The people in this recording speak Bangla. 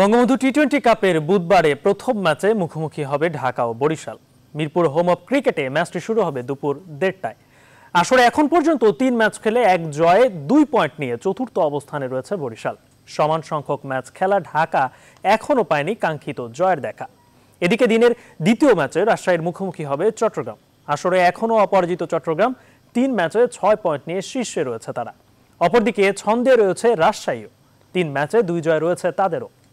বঙ্গবন্ধু টি টোয়েন্টি কাপের বুধবারে প্রথম ম্যাচে মুখোমুখি হবে ঢাকা ও বরিশাল মিরপুর হোম অফ ক্রিকেটে ম্যাচটি শুরু হবে দুপুর দেড়টায় আসলে এখন পর্যন্ত তিন ম্যাচ খেলে এক জয়ে দুই পয়েন্ট নিয়ে চতুর্থ অবস্থানে রয়েছে বরিশাল সমান সংখ্যক ম্যাচ খেলা ঢাকা এখনও পায়নি কাঙ্ক্ষিত জয়ের দেখা এদিকে দিনের দ্বিতীয় ম্যাচে রাজশাহীর মুখোমুখি হবে চট্টগ্রাম আসলে এখনও অপরাজিত চট্টগ্রাম তিন ম্যাচে ছয় পয়েন্ট নিয়ে শীর্ষে রয়েছে তারা অপরদিকে ছন্দে রয়েছে রাজশাহীও তিন ম্যাচে দুই জয় রয়েছে তাদেরও